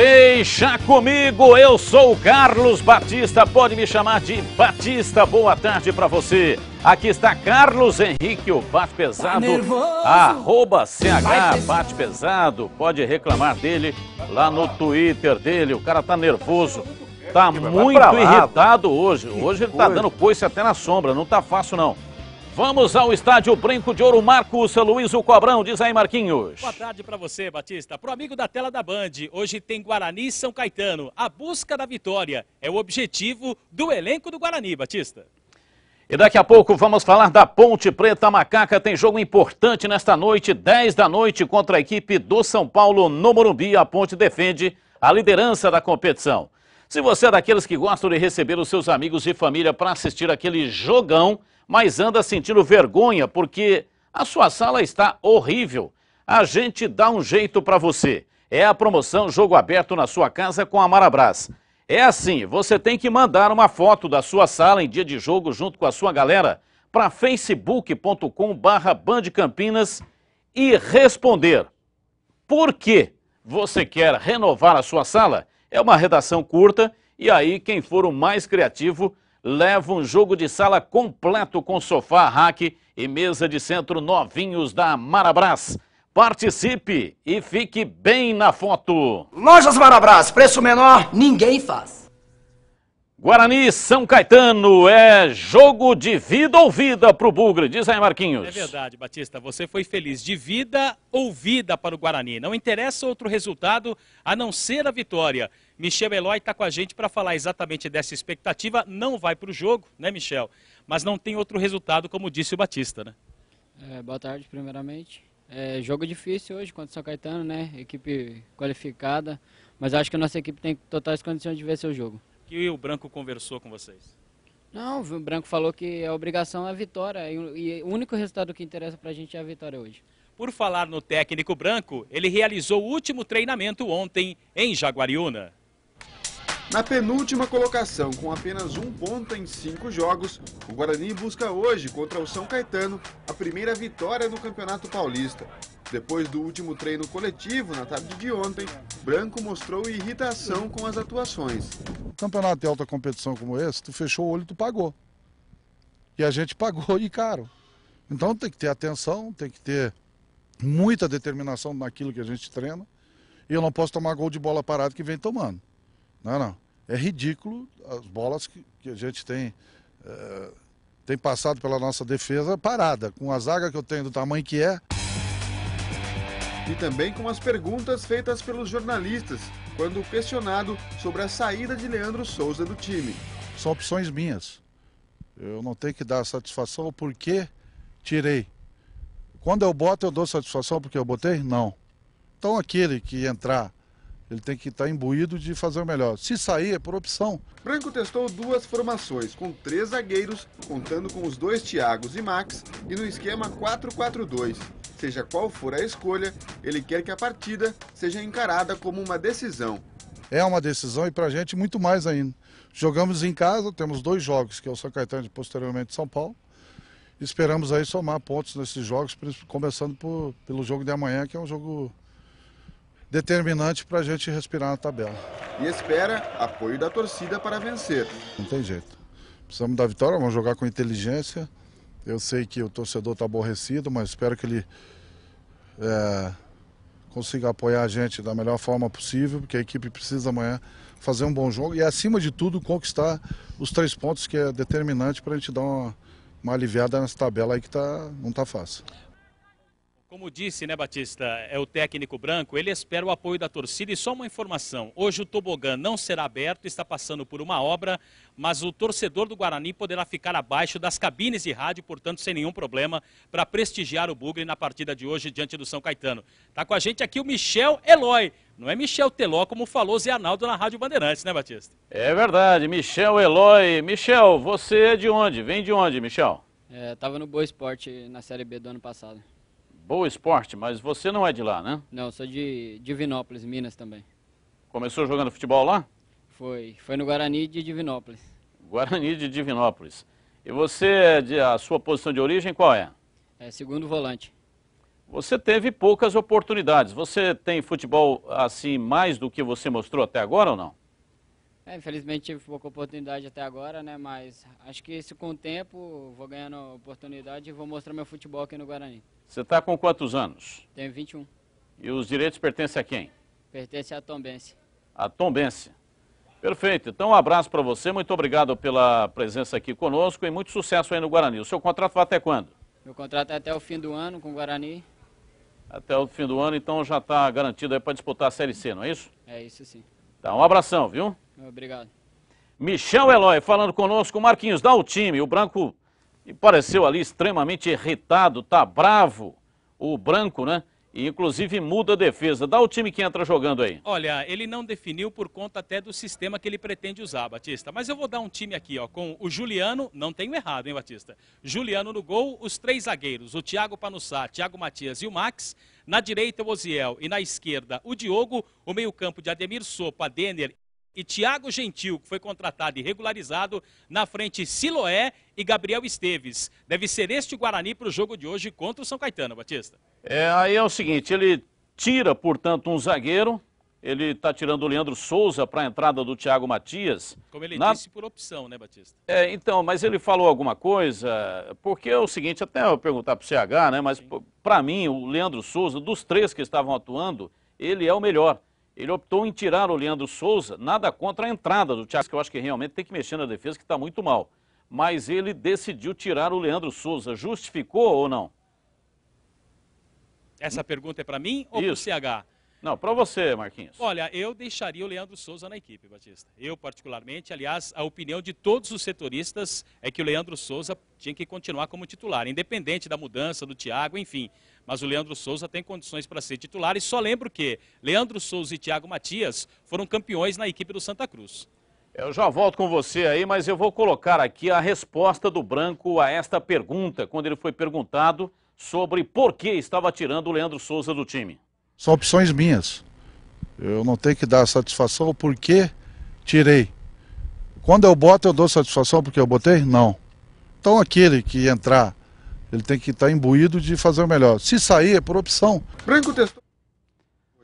Deixa comigo, eu sou o Carlos Batista, pode me chamar de Batista. Boa tarde para você. Aqui está Carlos Henrique, o Bate Pesado, arroba CH Bate Pesado. Pode reclamar dele lá no Twitter dele. O cara tá nervoso, tá muito irritado hoje. Hoje ele tá dando coice até na sombra, não tá fácil não. Vamos ao estádio Branco de Ouro, Marcos Luiz o Cobrão, diz aí Marquinhos. Boa tarde para você, Batista. Pro amigo da tela da Band, hoje tem Guarani e São Caetano. A busca da vitória é o objetivo do elenco do Guarani, Batista. E daqui a pouco vamos falar da Ponte Preta Macaca. Tem jogo importante nesta noite, 10 da noite, contra a equipe do São Paulo no Morumbi. A Ponte defende a liderança da competição. Se você é daqueles que gostam de receber os seus amigos e família para assistir aquele jogão, mas anda sentindo vergonha porque a sua sala está horrível, a gente dá um jeito para você. É a promoção Jogo Aberto na sua casa com a Marabras. É assim, você tem que mandar uma foto da sua sala em dia de jogo junto com a sua galera para facebook.com barra bandcampinas e responder por que você quer renovar a sua sala é uma redação curta e aí quem for o mais criativo leva um jogo de sala completo com sofá, rack e mesa de centro novinhos da Marabras. Participe e fique bem na foto. Lojas Marabras, preço menor, ninguém faz. Guarani São Caetano é jogo de vida ou vida para o Bugre, diz aí Marquinhos. É verdade, Batista, você foi feliz. De vida ou vida para o Guarani. Não interessa outro resultado a não ser a vitória. Michel Eloy está com a gente para falar exatamente dessa expectativa. Não vai para o jogo, né, Michel? Mas não tem outro resultado, como disse o Batista, né? É, boa tarde, primeiramente. É, jogo difícil hoje contra o São Caetano, né? Equipe qualificada. Mas acho que a nossa equipe tem totais condições de ver seu jogo que o Branco conversou com vocês? Não, o Branco falou que a obrigação é a vitória e, e o único resultado que interessa para a gente é a vitória hoje. Por falar no técnico Branco, ele realizou o último treinamento ontem em Jaguariúna. Na penúltima colocação, com apenas um ponto em cinco jogos, o Guarani busca hoje, contra o São Caetano, a primeira vitória no Campeonato Paulista. Depois do último treino coletivo, na tarde de ontem, Branco mostrou irritação com as atuações. Campeonato de alta competição como esse, tu fechou o olho, tu pagou. E a gente pagou e caro. Então tem que ter atenção, tem que ter muita determinação naquilo que a gente treina. E eu não posso tomar gol de bola parada que vem tomando. Não, não. É ridículo as bolas que, que a gente tem. É, tem passado pela nossa defesa parada, com a zaga que eu tenho do tamanho que é e também com as perguntas feitas pelos jornalistas quando questionado sobre a saída de Leandro Souza do time. São opções minhas. Eu não tenho que dar satisfação porque tirei. Quando eu boto, eu dou satisfação porque eu botei? Não. Então aquele que entrar ele tem que estar tá imbuído de fazer o melhor. Se sair, é por opção. Branco testou duas formações, com três zagueiros, contando com os dois Thiagos e Max, e no esquema 4-4-2. Seja qual for a escolha, ele quer que a partida seja encarada como uma decisão. É uma decisão e para a gente muito mais ainda. Jogamos em casa, temos dois jogos, que é o São Caetano e posteriormente São Paulo. Esperamos aí somar pontos nesses jogos, começando por, pelo jogo de amanhã, que é um jogo determinante para a gente respirar na tabela. E espera apoio da torcida para vencer. Não tem jeito. Precisamos da vitória, vamos jogar com inteligência. Eu sei que o torcedor está aborrecido, mas espero que ele é, consiga apoiar a gente da melhor forma possível, porque a equipe precisa amanhã fazer um bom jogo e, acima de tudo, conquistar os três pontos, que é determinante para a gente dar uma, uma aliviada nessa tabela aí que tá, não está fácil. Como disse, né, Batista, é o técnico branco, ele espera o apoio da torcida. E só uma informação: hoje o tobogã não será aberto, está passando por uma obra, mas o torcedor do Guarani poderá ficar abaixo das cabines de rádio, portanto, sem nenhum problema, para prestigiar o Bugre na partida de hoje diante do São Caetano. Está com a gente aqui o Michel Eloy. Não é Michel Teló, como falou Zé Arnaldo na Rádio Bandeirantes, né, Batista? É verdade, Michel Eloy. Michel, você é de onde? Vem de onde, Michel? Estava é, no Boa Esporte na Série B do ano passado. Boa Esporte, mas você não é de lá, né? Não, sou de Divinópolis, Minas também. Começou jogando futebol lá? Foi, foi no Guarani de Divinópolis. Guarani de Divinópolis. E você, a sua posição de origem qual é? É segundo volante. Você teve poucas oportunidades. Você tem futebol assim mais do que você mostrou até agora ou não? É, infelizmente tive pouca oportunidade até agora, né? Mas acho que isso com o tempo vou ganhando oportunidade e vou mostrar meu futebol aqui no Guarani. Você está com quantos anos? Tenho 21. E os direitos pertencem a quem? Pertence a Tombense. A Tombense. Perfeito. Então, um abraço para você. Muito obrigado pela presença aqui conosco e muito sucesso aí no Guarani. O seu contrato vai até quando? Meu contrato é até o fim do ano com o Guarani. Até o fim do ano, então já está garantido aí para disputar a Série C, não é isso? É isso sim. Tá, um abração, viu? Obrigado. Michel Eloy falando conosco. Marquinhos, dá o time. O branco pareceu ali extremamente irritado, tá bravo. O branco, né? e inclusive muda a defesa. Dá o time que entra jogando aí. Olha, ele não definiu por conta até do sistema que ele pretende usar, Batista. Mas eu vou dar um time aqui, ó, com o Juliano, não tenho errado, hein, Batista? Juliano no gol, os três zagueiros, o Thiago Panussá, Thiago Matias e o Max. Na direita, o Oziel e na esquerda, o Diogo. O meio-campo de Ademir Sopa, Denner e Tiago Gentil, que foi contratado e regularizado, na frente Siloé e Gabriel Esteves. Deve ser este Guarani para o jogo de hoje contra o São Caetano, Batista. É, aí é o seguinte, ele tira, portanto, um zagueiro, ele está tirando o Leandro Souza para a entrada do Thiago Matias. Como ele na... disse, por opção, né, Batista? É, então, mas ele falou alguma coisa, porque é o seguinte, até eu perguntar para o CH, né, mas para mim, o Leandro Souza, dos três que estavam atuando, ele é o melhor ele optou em tirar o Leandro Souza, nada contra a entrada do Thiago, que eu acho que realmente tem que mexer na defesa, que está muito mal. Mas ele decidiu tirar o Leandro Souza. Justificou ou não? Essa pergunta é para mim ou para o CH? Não, para você, Marquinhos. Olha, eu deixaria o Leandro Souza na equipe, Batista. Eu, particularmente, aliás, a opinião de todos os setoristas é que o Leandro Souza tinha que continuar como titular, independente da mudança do Thiago, enfim mas o Leandro Souza tem condições para ser titular. E só lembro que Leandro Souza e Thiago Matias foram campeões na equipe do Santa Cruz. Eu já volto com você aí, mas eu vou colocar aqui a resposta do Branco a esta pergunta, quando ele foi perguntado sobre por que estava tirando o Leandro Souza do time. São opções minhas. Eu não tenho que dar satisfação porque tirei. Quando eu boto, eu dou satisfação porque eu botei? Não. Então aquele que entrar ele tem que estar tá imbuído de fazer o melhor. Se sair, é por opção. Branco testou.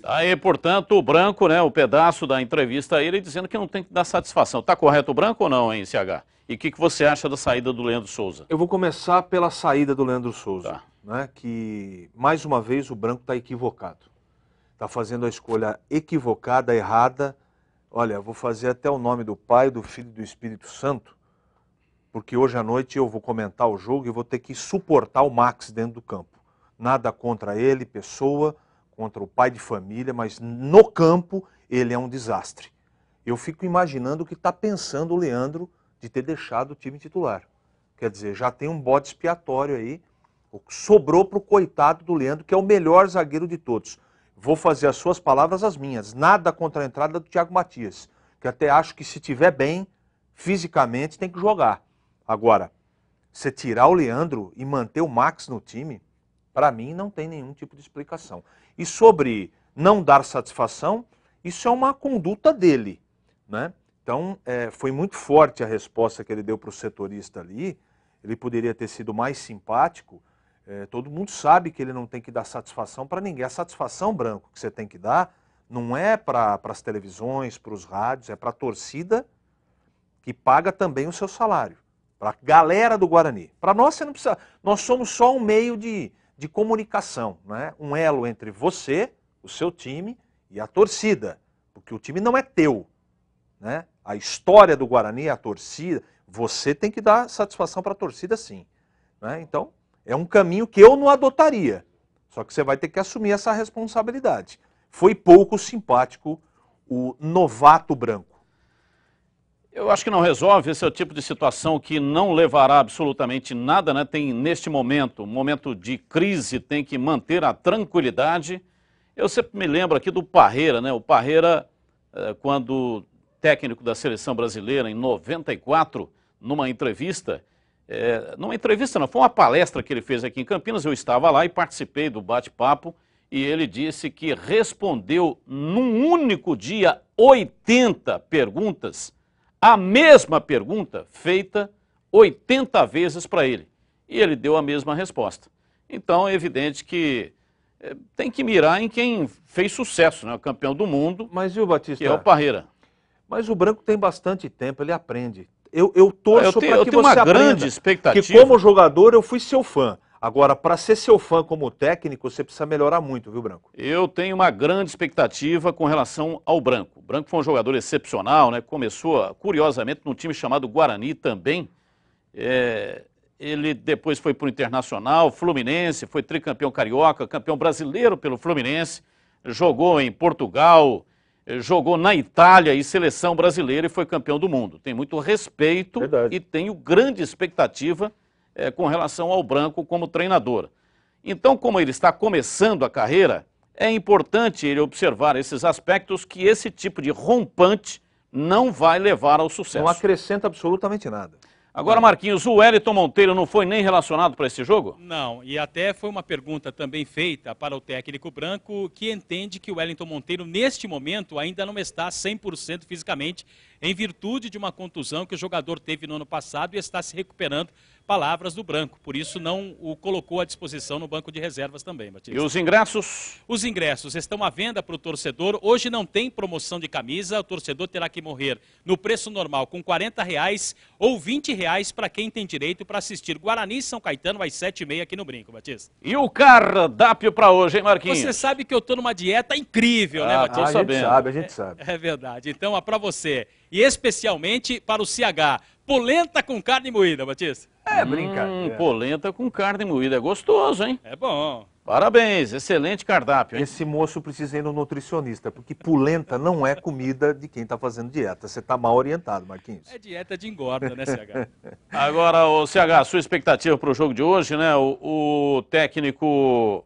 Tá aí, portanto, o Branco, né, o pedaço da entrevista a ele dizendo que não tem que dar satisfação. Está correto o Branco ou não, hein, CH? E o que, que você acha da saída do Leandro Souza? Eu vou começar pela saída do Leandro Souza, tá. né, que mais uma vez o Branco está equivocado. Está fazendo a escolha equivocada, errada. Olha, vou fazer até o nome do Pai, do Filho e do Espírito Santo porque hoje à noite eu vou comentar o jogo e vou ter que suportar o Max dentro do campo. Nada contra ele, pessoa, contra o pai de família, mas no campo ele é um desastre. Eu fico imaginando o que está pensando o Leandro de ter deixado o time titular. Quer dizer, já tem um bode expiatório aí. Sobrou para o coitado do Leandro, que é o melhor zagueiro de todos. Vou fazer as suas palavras as minhas. Nada contra a entrada do Thiago Matias, que até acho que se tiver bem, fisicamente, tem que jogar. Agora, você tirar o Leandro e manter o Max no time, para mim não tem nenhum tipo de explicação. E sobre não dar satisfação, isso é uma conduta dele. Né? Então, é, foi muito forte a resposta que ele deu para o setorista ali. Ele poderia ter sido mais simpático. É, todo mundo sabe que ele não tem que dar satisfação para ninguém. A satisfação, Branco, que você tem que dar não é para as televisões, para os rádios, é para a torcida que paga também o seu salário para a galera do Guarani. Para nós você não precisa, nós somos só um meio de, de comunicação, né? um elo entre você, o seu time e a torcida, porque o time não é teu. Né? A história do Guarani, a torcida, você tem que dar satisfação para a torcida sim. Né? Então, é um caminho que eu não adotaria, só que você vai ter que assumir essa responsabilidade. Foi pouco simpático o novato branco. Eu acho que não resolve, esse é o tipo de situação que não levará absolutamente nada, né? Tem neste momento, momento de crise, tem que manter a tranquilidade. Eu sempre me lembro aqui do Parreira, né? O Parreira, eh, quando técnico da seleção brasileira, em 94, numa entrevista, é, numa entrevista não, foi uma palestra que ele fez aqui em Campinas, eu estava lá e participei do bate-papo, e ele disse que respondeu num único dia 80 perguntas a mesma pergunta feita 80 vezes para ele. E ele deu a mesma resposta. Então é evidente que eh, tem que mirar em quem fez sucesso, né? o campeão do mundo, Mas, o Batista? que é o Parreira. Mas o Branco tem bastante tempo, ele aprende. Eu, eu torço para que eu tenho você uma aprenda, grande expectativa. Que como jogador eu fui seu fã. Agora, para ser seu fã como técnico, você precisa melhorar muito, viu, Branco? Eu tenho uma grande expectativa com relação ao Branco. O Branco foi um jogador excepcional, né? Começou, curiosamente, num time chamado Guarani também. É... Ele depois foi para o Internacional, Fluminense, foi tricampeão carioca, campeão brasileiro pelo Fluminense, jogou em Portugal, jogou na Itália e seleção brasileira e foi campeão do mundo. Tem muito respeito Verdade. e tenho grande expectativa é, com relação ao Branco como treinador. Então, como ele está começando a carreira, é importante ele observar esses aspectos que esse tipo de rompante não vai levar ao sucesso. Não acrescenta absolutamente nada. Agora, Marquinhos, o Wellington Monteiro não foi nem relacionado para esse jogo? Não, e até foi uma pergunta também feita para o técnico branco, que entende que o Wellington Monteiro, neste momento, ainda não está 100% fisicamente em virtude de uma contusão que o jogador teve no ano passado e está se recuperando, palavras do Branco. Por isso não o colocou à disposição no banco de reservas também, Batista. E os ingressos? Os ingressos estão à venda para o torcedor. Hoje não tem promoção de camisa, o torcedor terá que morrer no preço normal com R$ reais ou R$ reais para quem tem direito para assistir Guarani São Caetano às 7h30 aqui no Brinco, Batista. E o cardápio para hoje, hein, Marquinhos? Você sabe que eu estou numa dieta incrível, né, ah, né, Batista? A gente sabe, a gente é, sabe. É, é verdade. Então, para você e especialmente para o CH. Polenta com carne moída, Batista. É, hum, brincadeira. Hum, polenta com carne moída. É gostoso, hein? É bom. Parabéns, excelente cardápio. Hein? Esse moço precisa ir no nutricionista, porque polenta não é comida de quem está fazendo dieta. Você está mal orientado, Marquinhos. É dieta de engorda, né, CH? Agora, o CH, sua expectativa para o jogo de hoje, né? O, o técnico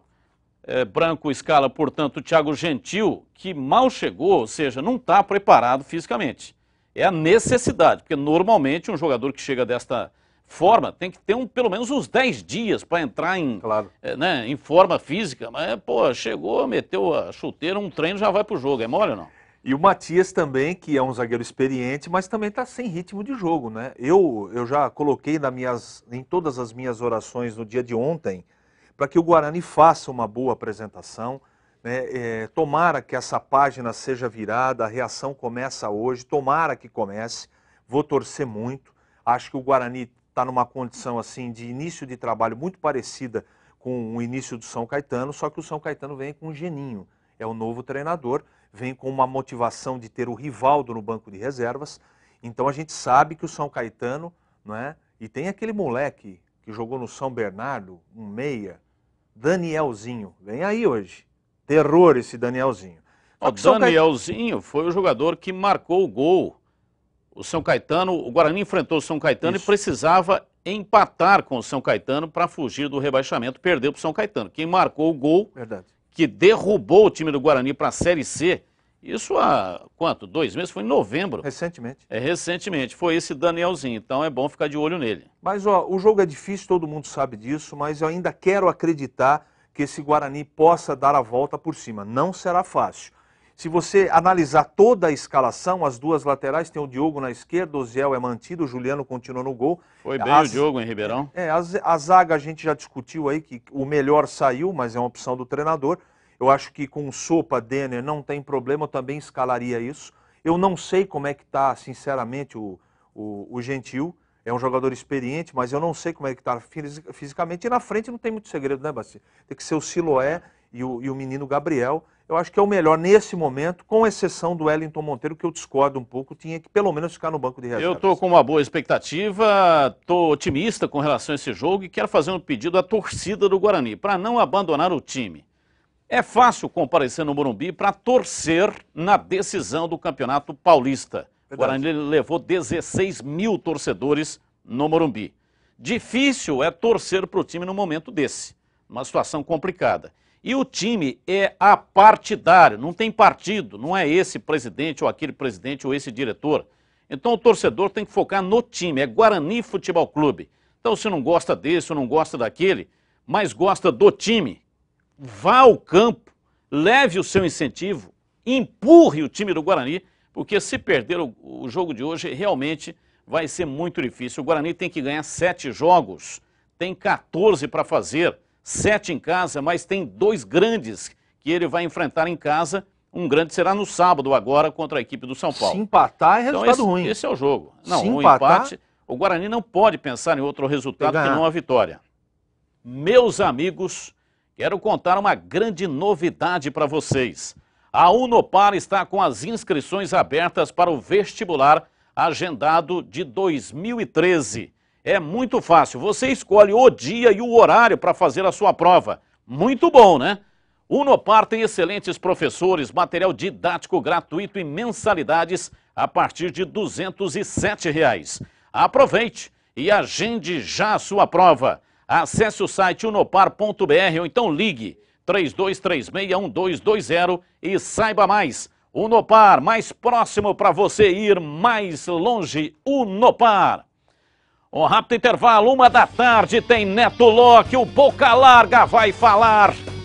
é, branco escala, portanto, o Thiago Gentil, que mal chegou, ou seja, não está preparado fisicamente é a necessidade, porque normalmente um jogador que chega desta forma tem que ter um, pelo menos uns 10 dias para entrar em, claro. é, né, em forma física, mas pô, chegou, meteu a chuteira, um treino já vai para o jogo, é mole ou não? E o Matias também, que é um zagueiro experiente, mas também está sem ritmo de jogo, né? Eu, eu já coloquei na minhas, em todas as minhas orações no dia de ontem para que o Guarani faça uma boa apresentação, é, tomara que essa página seja virada, a reação começa hoje, tomara que comece, vou torcer muito. Acho que o Guarani está numa condição assim de início de trabalho muito parecida com o início do São Caetano, só que o São Caetano vem com um geninho, é o novo treinador, vem com uma motivação de ter o Rivaldo no banco de reservas. Então a gente sabe que o São Caetano, não é? E tem aquele moleque que jogou no São Bernardo, um meia, Danielzinho, vem aí hoje. Terror esse Danielzinho. O Danielzinho foi o jogador que marcou o gol. O São Caetano, o Guarani enfrentou o São Caetano Isso. e precisava empatar com o São Caetano para fugir do rebaixamento. Perdeu para o São Caetano. Quem marcou o gol, Verdade. que derrubou o time do Guarani para a Série C, isso há quanto? Dois meses? Foi em novembro. Recentemente. É, recentemente. Foi esse Danielzinho. Então é bom ficar de olho nele. Mas ó, o jogo é difícil, todo mundo sabe disso, mas eu ainda quero acreditar que esse Guarani possa dar a volta por cima. Não será fácil. Se você analisar toda a escalação, as duas laterais, tem o Diogo na esquerda, o Ziel é mantido, o Juliano continua no gol. Foi bem as, o Diogo em Ribeirão. É, é a, a zaga a gente já discutiu aí que o melhor saiu, mas é uma opção do treinador. Eu acho que com Sopa, Denner, não tem problema, eu também escalaria isso. Eu não sei como é que está, sinceramente, o, o, o Gentil é um jogador experiente, mas eu não sei como é que está fisicamente. E na frente não tem muito segredo, né, Baci? Tem que ser o Siloé e o, e o menino Gabriel. Eu acho que é o melhor nesse momento, com exceção do Wellington Monteiro, que eu discordo um pouco, tinha que pelo menos ficar no banco de reservas. Eu estou com uma boa expectativa, estou otimista com relação a esse jogo e quero fazer um pedido à torcida do Guarani para não abandonar o time. É fácil comparecer no Morumbi para torcer na decisão do Campeonato Paulista. O Guarani levou 16 mil torcedores no Morumbi. Difícil é torcer para o time num momento desse, uma situação complicada. E o time é apartidário, não tem partido, não é esse presidente ou aquele presidente ou esse diretor. Então o torcedor tem que focar no time, é Guarani Futebol Clube. Então se não gosta desse ou não gosta daquele, mas gosta do time, vá ao campo, leve o seu incentivo, empurre o time do Guarani porque se perder o, o jogo de hoje, realmente vai ser muito difícil. O Guarani tem que ganhar sete jogos, tem 14 para fazer, sete em casa, mas tem dois grandes que ele vai enfrentar em casa. Um grande será no sábado agora contra a equipe do São Paulo. Se empatar é então, resultado então, esse, ruim. Esse é o jogo. Não, Se um empatar... empate. O Guarani não pode pensar em outro resultado que não a vitória. Meus amigos, quero contar uma grande novidade para vocês. A Unopar está com as inscrições abertas para o vestibular agendado de 2013. É muito fácil, você escolhe o dia e o horário para fazer a sua prova. Muito bom, né? Unopar tem excelentes professores, material didático gratuito e mensalidades a partir de R$ 207. Reais. Aproveite e agende já a sua prova. Acesse o site unopar.br ou então ligue 32361220 e saiba mais. Unopar, mais próximo para você ir mais longe. Unopar. Um rápido intervalo, uma da tarde, tem Neto Locke, o Boca Larga vai falar.